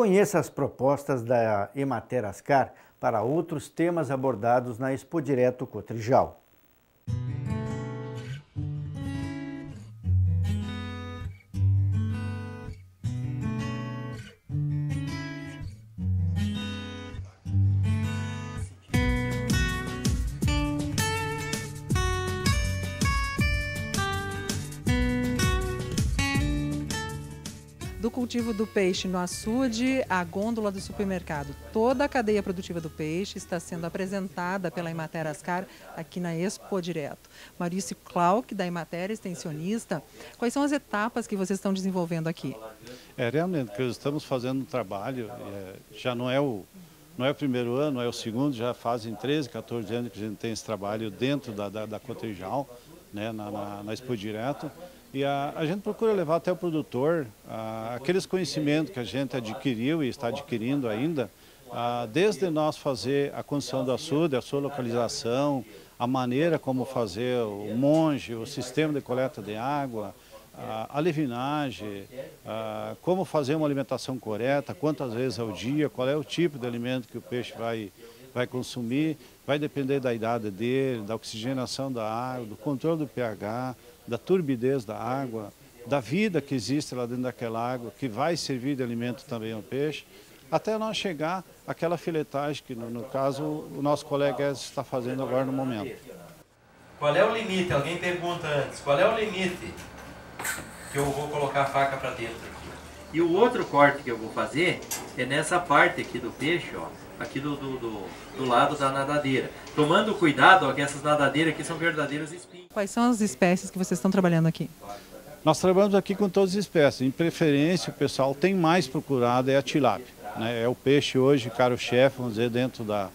Conheça as propostas da Emater Ascar para outros temas abordados na Expo Direto Cotrijal. do cultivo do peixe no açude à gôndola do supermercado. Toda a cadeia produtiva do peixe está sendo apresentada pela Imater Ascar aqui na Expo Direto. Marice Clark, da Imater Extensionista, quais são as etapas que vocês estão desenvolvendo aqui? É, realmente, que estamos fazendo um trabalho, é, já não é o não é o primeiro ano, é o segundo, já fazem 13, 14 anos que a gente tem esse trabalho dentro da, da, da né, na, na, na Expo Direto. E a, a, gente procura levar até o produtor a, aqueles conhecimentos que a gente adquiriu e está adquirindo ainda, a, desde nós fazer a construção do açude, a sua localização, a maneira como fazer o monge, o sistema de coleta de água, a, a levinagem, como fazer uma alimentação correta, quantas vezes ao dia, qual é o tipo de alimento que o peixe vai, vai consumir, vai depender da idade dele, da oxigenação da água, do controle do pH, da turbidez da água, da vida que existe lá dentro daquela água, que vai servir de alimento também ao peixe, até nós chegar àquela filetagem que, no, no caso, o nosso colega está fazendo agora no momento. Qual é o limite? Alguém pergunta antes. Qual é o limite que eu vou colocar a faca para dentro aqui? E o outro corte que eu vou fazer é nessa parte aqui do peixe, ó aqui do, do, do, do lado da nadadeira. Tomando cuidado, ó, que essas nadadeiras aqui são verdadeiros espinhos. Quais são as espécies que vocês estão trabalhando aqui? Nós trabalhamos aqui com todas as espécies. Em preferência, o pessoal tem mais procurado é a tilápia. Né? É o peixe hoje, caro-chefe, vamos dizer, dentro da,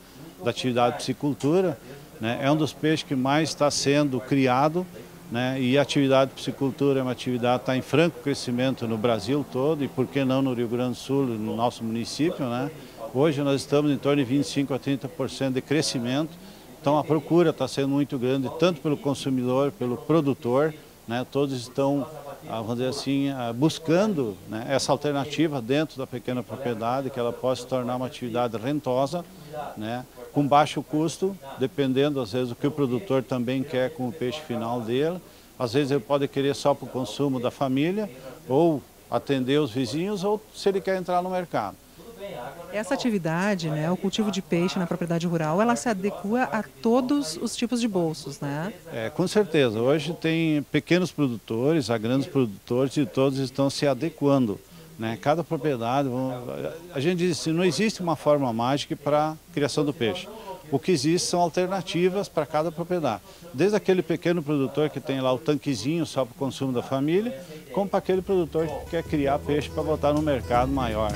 da atividade de piscicultura. Né? É um dos peixes que mais está sendo criado. Né? E a atividade de piscicultura é uma atividade que está em franco crescimento no Brasil todo e, por que não, no Rio Grande do Sul, no nosso município. Né? Hoje nós estamos em torno de 25% a 30% de crescimento, então a procura está sendo muito grande, tanto pelo consumidor, pelo produtor, né? todos estão, ah, vamos dizer assim, ah, buscando né, essa alternativa dentro da pequena propriedade, que ela possa se tornar uma atividade rentosa, né, com baixo custo, dependendo às vezes do que o produtor também quer com o peixe final dele. Às vezes ele pode querer só para o consumo da família, ou atender os vizinhos, ou se ele quer entrar no mercado. Essa atividade, né, o cultivo de peixe na propriedade rural, ela se adequa a todos os tipos de bolsos, né? É, com certeza. Hoje tem pequenos produtores, a grandes produtores e todos estão se adequando. Né? Cada propriedade, a gente diz assim, não existe uma forma mágica para a criação do peixe. O que existe são alternativas para cada propriedade. Desde aquele pequeno produtor que tem lá o tanquezinho só para o consumo da família, como para aquele produtor que quer criar peixe para botar no mercado maior.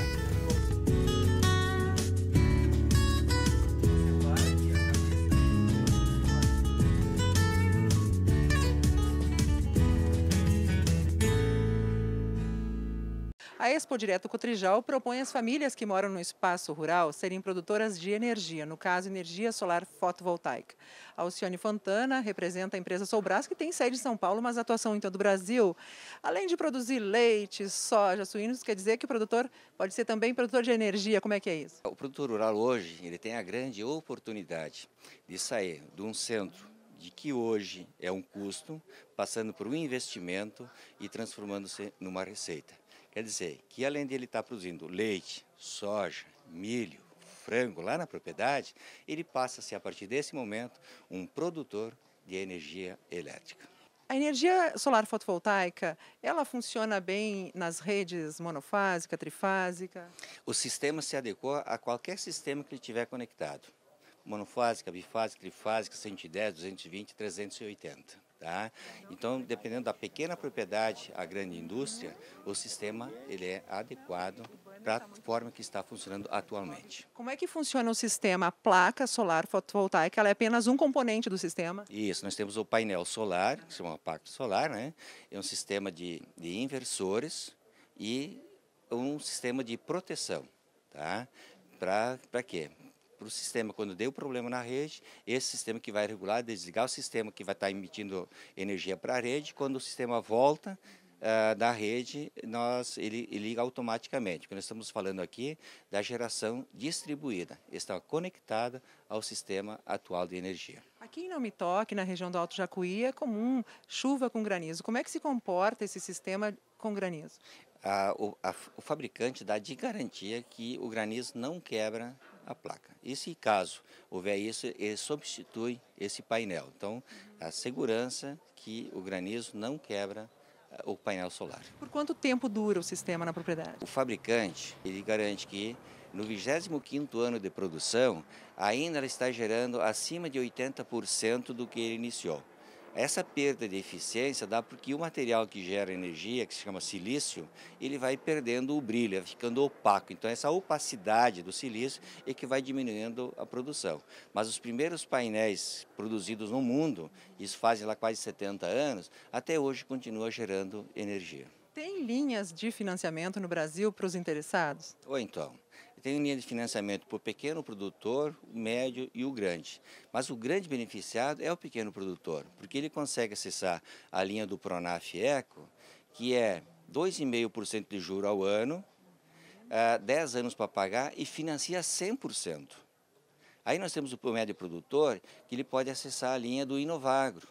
Expo Direto Cotrijal propõe às famílias que moram no espaço rural serem produtoras de energia, no caso, energia solar fotovoltaica. A Alcione Fontana representa a empresa Solbras, que tem sede em São Paulo, mas atuação em todo o Brasil. Além de produzir leite, soja, suínos, quer dizer que o produtor pode ser também produtor de energia. Como é que é isso? O produtor rural hoje ele tem a grande oportunidade de sair de um centro de que hoje é um custo, passando por um investimento e transformando-se numa receita. Quer dizer que além de ele estar tá produzindo leite, soja, milho, frango lá na propriedade, ele passa a ser, a partir desse momento, um produtor de energia elétrica. A energia solar fotovoltaica, ela funciona bem nas redes monofásica, trifásica? O sistema se adequa a qualquer sistema que ele tiver conectado. Monofásica, bifásica, trifásica, 110, 220, 380. Tá? Então, dependendo da pequena propriedade a grande indústria, o sistema ele é adequado para a forma que está funcionando atualmente. Como é que funciona o sistema? A placa solar fotovoltaica ela é apenas um componente do sistema? Isso, nós temos o painel solar, que se chama PAC solar, né? é um sistema de, de inversores e um sistema de proteção. Tá? Para quê? para o sistema, quando deu problema na rede, esse sistema que vai regular, desligar o sistema que vai estar tá emitindo energia para a rede, quando o sistema volta uh, ah, da rede, nós, ele, ele liga automaticamente. Porque nós estamos falando aqui da geração distribuída, está conectada ao sistema atual de energia. Aqui em Nome Toque, na região do Alto Jacuí, é comum chuva com granizo. Como é que se comporta esse sistema com granizo? A, ah, o, a, o fabricante dá de garantia que o granizo não quebra a placa. E se caso houver isso, ele substitui esse painel. Então, a segurança que o granizo não quebra ah, o painel solar. Por quanto tempo dura o sistema na propriedade? O fabricante, ele garante que no 25º ano de produção, ainda ela está gerando acima de 80% do que ele iniciou. Essa perda de eficiência dá porque o material que gera energia, que se chama silício, ele vai perdendo o brilho, vai ficando opaco. Então, essa opacidade do silício é que vai diminuindo a produção. Mas os primeiros painéis produzidos no mundo, isso faz lá quase 70 anos, até hoje continua gerando energia. Tem linhas de financiamento no Brasil para os interessados? Ou então. Tem linha de financiamento para o pequeno produtor, o médio e o grande. Mas o grande beneficiado é o pequeno produtor, porque ele consegue acessar a linha do Pronaf Eco, que é 2,5% de juro ao ano, 10 ah, anos para pagar e financia 100%. Aí nós temos o médio produtor, que ele pode acessar a linha do Inovagro,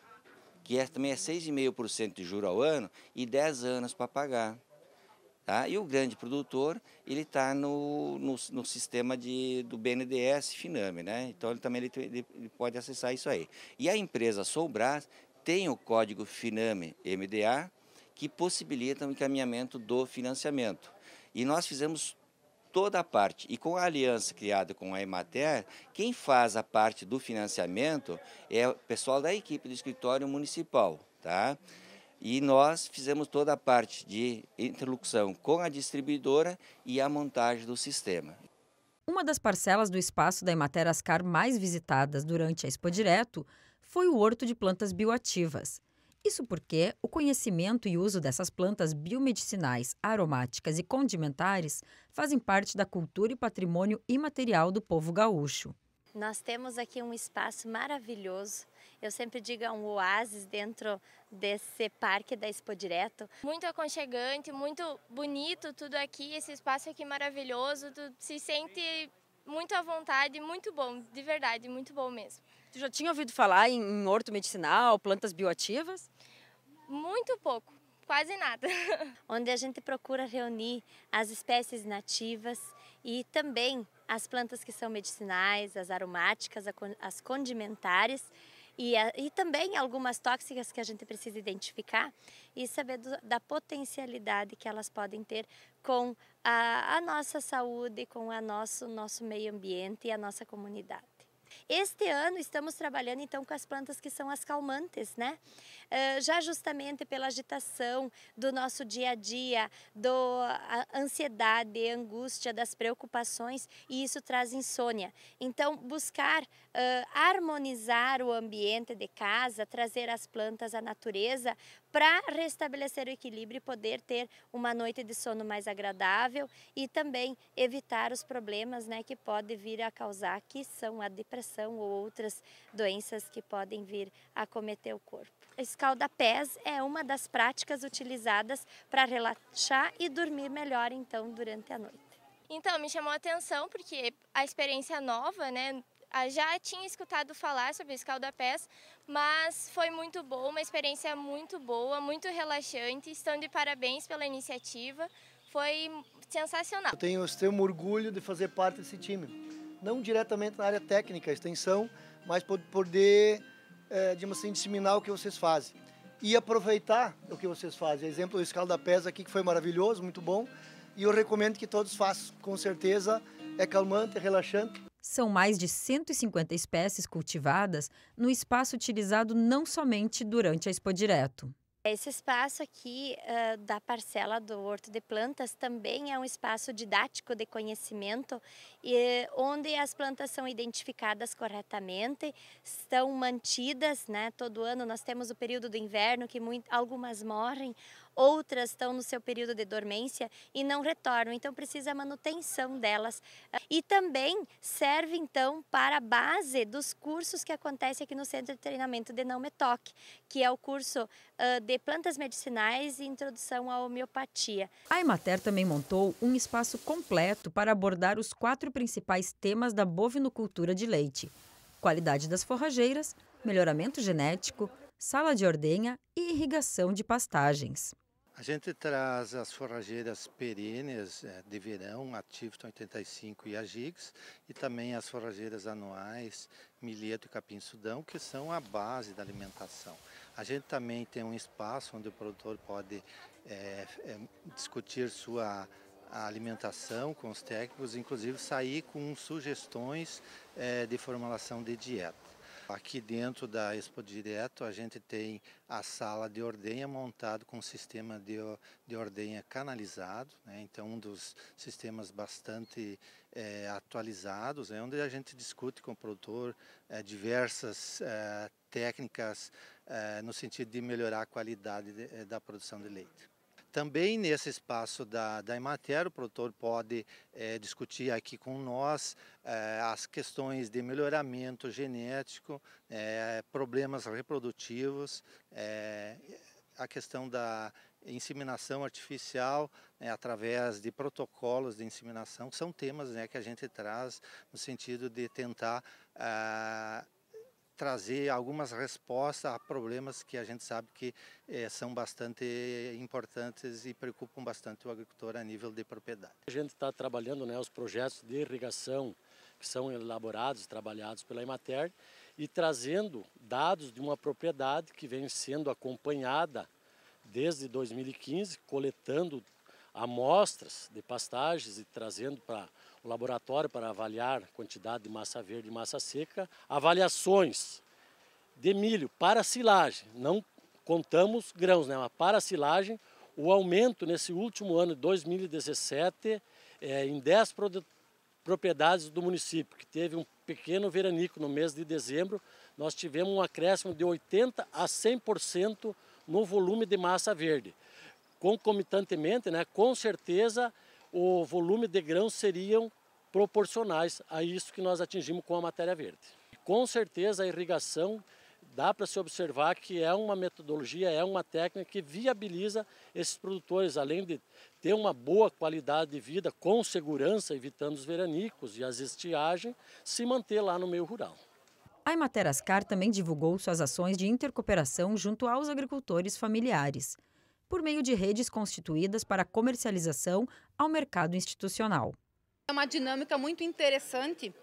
que é, também é 6,5% de juro ao ano e 10 anos para pagar. Tá? E o grande produtor, ele está no, no, no, sistema de, do BNDES Finame, né? Então ele também ele, ele pode acessar isso aí. E a empresa Soubras tem o código Finame MDA, que possibilita o encaminhamento do financiamento. E nós fizemos toda a parte. E com a aliança criada com a Emater, quem faz a parte do financiamento é o pessoal da equipe do escritório municipal, tá? E nós fizemos toda a parte de interlocução com a distribuidora e a montagem do sistema. Uma das parcelas do espaço da Emater Ascar mais visitadas durante a Expo Direto foi o horto de plantas bioativas. Isso porque o conhecimento e uso dessas plantas biomedicinais, aromáticas e condimentares fazem parte da cultura e patrimônio imaterial do povo gaúcho. Nós temos aqui um espaço maravilhoso eu sempre digo é um oásis dentro desse parque da Expo Direto. Muito aconchegante, muito bonito tudo aqui, esse espaço aqui maravilhoso, tu se sente muito à vontade, muito bom, de verdade, muito bom mesmo. Tu já tinha ouvido falar em, em horto medicinal, plantas bioativas? Muito pouco, quase nada. Onde a gente procura reunir as espécies nativas e também as plantas que são medicinais, as aromáticas, as condimentares e, eh, e também algumas tóxicas que a gente precisa identificar e saber do, da potencialidade que elas podem ter com a, a nossa saúde, com o nosso, nosso meio ambiente e a nossa comunidade. Este ano estamos trabalhando então com as plantas que são as calmantes, né? Eh, já justamente pela agitação do nosso dia a dia, da ansiedade, angústia, das preocupações e isso traz insônia. Então buscar uh, harmonizar o ambiente de casa, trazer as plantas à natureza para restabelecer o equilíbrio e poder ter uma noite de sono mais agradável e também evitar os problemas né, que pode vir a causar, que são a depressão ou outras doenças que podem vir a cometer o corpo. Escalda-pés é uma das práticas utilizadas para relaxar e dormir melhor então durante a noite. Então, me chamou a atenção porque a experiência nova, né, ah, já tinha escutado falar sobre escalda-pés, mas foi muito bom uma experiência muito boa, muito relaxante. Estão de parabéns pela iniciativa, foi sensacional. Eu tenho extremo orgulho de fazer parte desse time, não diretamente na área técnica, extensão, mas poder, é, digamos assim, disseminar o que vocês fazem. E aproveitar o que vocês fazem. Exemplo, o escalda-pés aqui, que foi maravilhoso, muito bom. E eu recomendo que todos façam. Com certeza é calmante, é relaxante. São mais de 150 espécies cultivadas no espaço utilizado não somente durante a Expo Direto. Esse espaço aqui uh, da parcela do Horto de Plantas também é um espaço didático de conhecimento, e, onde as plantas são identificadas corretamente, estão mantidas, né? Todo ano nós temos o período do inverno que muito, algumas morrem, outras estão no seu período de dormência e não retornam, então precisa a manutenção delas. E também serve então para a base dos cursos que acontecem aqui no Centro de Treinamento de Não Metoque, que é o curso uh, de plantas medicinais e introdução à homeopatia. A Emater também montou um espaço completo para abordar os quatro principais temas da bovinocultura de leite: qualidade das forrageiras, melhoramento genético, sala de ordenha e irrigação de pastagens. A gente traz as forrageiras perenes eh, de verão, a Tifton 85 e a e também as forrageiras anuais, milheto e capim-sudão, que são a base da alimentação. A gente também tem um espaço onde o produtor pode é, é, discutir sua alimentação com os técnicos, inclusive sair com sugestões é, de formulação de dieta. Aqui dentro da Expo Direto, a gente tem a sala de ordenha montado com um sistema de, de ordenha canalizado, né? então um dos sistemas bastante é, atualizados, né? onde a gente discute com o produtor é, diversas é, técnicas é, no sentido de melhorar a qualidade de, é, da produção de leite. Também nesse espaço da, da Emater, o produtor pode é, discutir aqui com nós é, as questões de melhoramento genético, é, problemas reprodutivos, a questão da inseminação artificial né, através de protocolos de inseminação, são temas né, que a gente traz no sentido de tentar... Ah, trazer algumas respostas a problemas que a gente sabe que eh, são bastante importantes e preocupam bastante o agricultor a nível de propriedade. A gente está trabalhando né, os projetos de irrigação que são elaborados, trabalhados pela Emater e trazendo dados de uma propriedade que vem sendo acompanhada desde 2015, coletando amostras de pastagens e trazendo para o laboratório para avaliar quantidade de massa verde e massa seca, avaliações de milho para silagem, não contamos grãos, né, mas para silagem, o aumento nesse último ano de 2017 é, em 10 propriedades do município, que teve um pequeno veranico no mês de dezembro, nós tivemos um acréscimo de 80% a 100% no volume de massa verde. Concomitantemente, né, com certeza, o volume de grãos seriam proporcionais a isso que nós atingimos com a matéria verde. Com certeza a irrigação dá para se observar que é uma metodologia, é uma técnica que viabiliza esses produtores, além de ter uma boa qualidade de vida com segurança, evitando os veranicos e as estiagens, se manter lá no meio rural. A Ematerascar também divulgou suas ações de intercooperação junto aos agricultores familiares por meio de redes constituídas para comercialização ao mercado institucional. É uma dinâmica muito interessante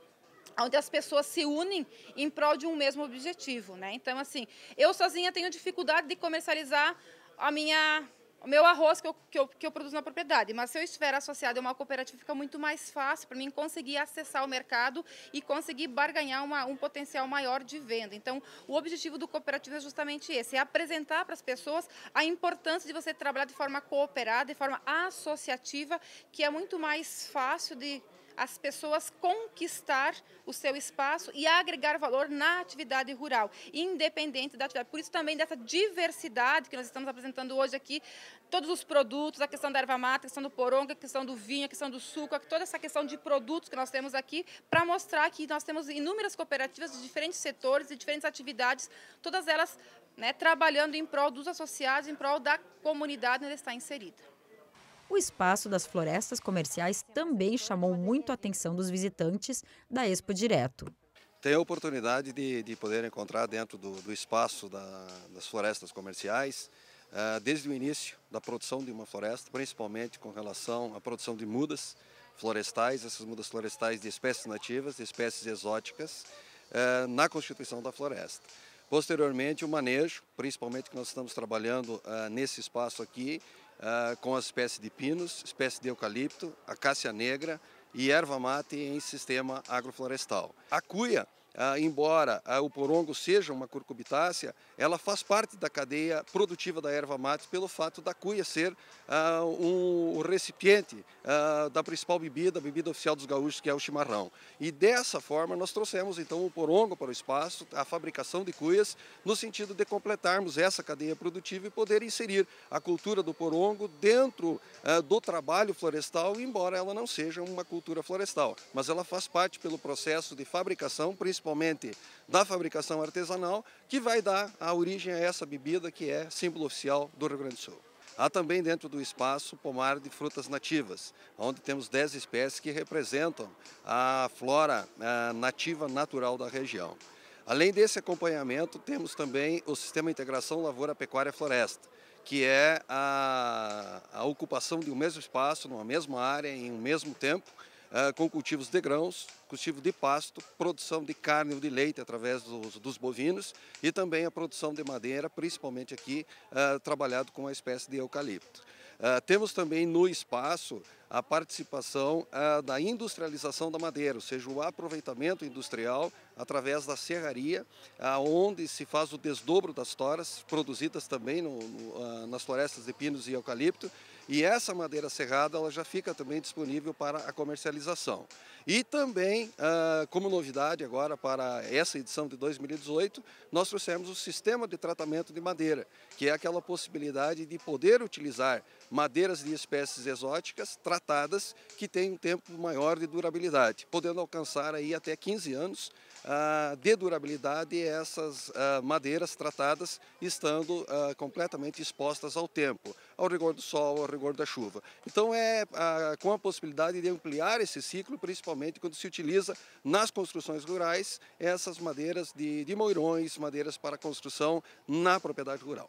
onde as pessoas se unem em prol de um mesmo objetivo, né? Então, assim, eu sozinha tenho dificuldade de comercializar a minha o meu arroz que eu, que, eu, que eu produzo na propriedade. Mas se eu estiver associado a uma cooperativa, fica muito mais fácil para mim conseguir acessar o mercado e conseguir barganhar uma, um potencial maior de venda. Então, o objetivo do cooperativo é justamente esse, é apresentar para as pessoas a importância de você trabalhar de forma cooperada, de forma associativa, que é muito mais fácil de as pessoas conquistar o seu espaço e agregar valor na atividade rural, independente da atividade. Por isso também dessa diversidade que nós estamos apresentando hoje aqui, todos os produtos, a questão da erva mata, a questão do poronga, a questão do vinho, a questão do suco, toda essa questão de produtos que nós temos aqui, para mostrar que nós temos inúmeras cooperativas de diferentes setores e diferentes atividades, todas elas né, trabalhando em prol dos associados, em prol da comunidade onde está inserida. O espaço das florestas comerciais também chamou muito a atenção dos visitantes da Expo Direto. Tem a oportunidade de, de poder encontrar dentro do, do espaço da, das florestas comerciais, uh, desde o início da produção de uma floresta, principalmente com relação à produção de mudas florestais, essas mudas florestais de espécies nativas, de espécies exóticas, uh, na constituição da floresta. Posteriormente, o manejo, principalmente que nós estamos trabalhando uh, nesse espaço aqui, uh, com as espécies de pinos, espécie de eucalipto, acácia negra e erva mate em sistema agroflorestal. A cuia ah, embora ah, o porongo seja uma curcubitácea, ela faz parte da cadeia produtiva da erva mate pelo fato da cuia ser ah, um, o recipiente ah, da principal bebida, a bebida oficial dos gaúchos, que é o chimarrão. E dessa forma nós trouxemos então o porongo para o espaço, a fabricação de cuias, no sentido de completarmos essa cadeia produtiva e poder inserir a cultura do porongo dentro ah, do trabalho florestal, embora ela não seja uma cultura florestal, mas ela faz parte pelo processo de fabricação, principalmente principalmente da fabricação artesanal, que vai dar a origem a essa bebida que é símbolo oficial do Rio Grande do Sul. Há também dentro do espaço pomar de frutas nativas, onde temos 10 espécies que representam a flora a nativa natural da região. Além desse acompanhamento, temos também o Sistema de Integração Lavoura Pecuária Floresta, que é a, a ocupação de um mesmo espaço, numa mesma área, em um mesmo tempo, ah, com cultivos de grãos, cultivo de pasto, produção de carne ou de leite através dos, dos bovinos e também a produção de madeira, principalmente aqui ah, trabalhado com a espécie de eucalipto. Uh, temos também no espaço a participação uh, da industrialização da madeira, ou seja, o aproveitamento industrial através da serraria, onde se faz o desdobro das toras, produzidas também no, no, ah, nas florestas de pinos e eucalipto. E essa madeira serrada ela já fica também disponível para a comercialização. E também, ah, como novidade agora para essa edição de 2018, nós trouxemos o sistema de tratamento de madeira, que é aquela possibilidade de poder utilizar madeiras de espécies exóticas tratadas que têm um tempo maior de durabilidade, podendo alcançar aí até 15 anos ah, de durabilidade essas ah, madeiras tratadas estando ah, completamente expostas ao tempo, ao rigor do sol, ao rigor da chuva. Então é com a possibilidade de ampliar esse ciclo, principalmente quando se utiliza nas construções rurais essas madeiras de, de moirões, madeiras para construção na propriedade rural.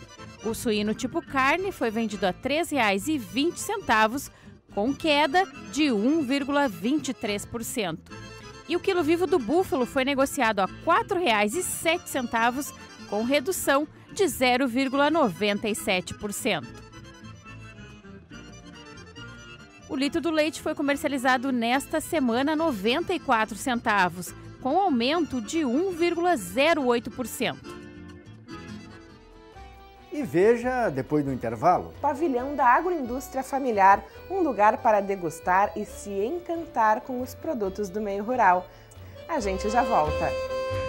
O suíno tipo carne foi vendido a R$ 3,20, com queda de 1,23%. E o quilo vivo do búfalo foi negociado a R$ 4,07, com redução de 0,97%. O litro do leite foi comercializado nesta semana a 94 centavos, com aumento de 1,08% veja, depois do intervalo, Pavilhão da Agroindústria Familiar, um lugar para degustar e se encantar com os produtos do meio rural. A gente já volta.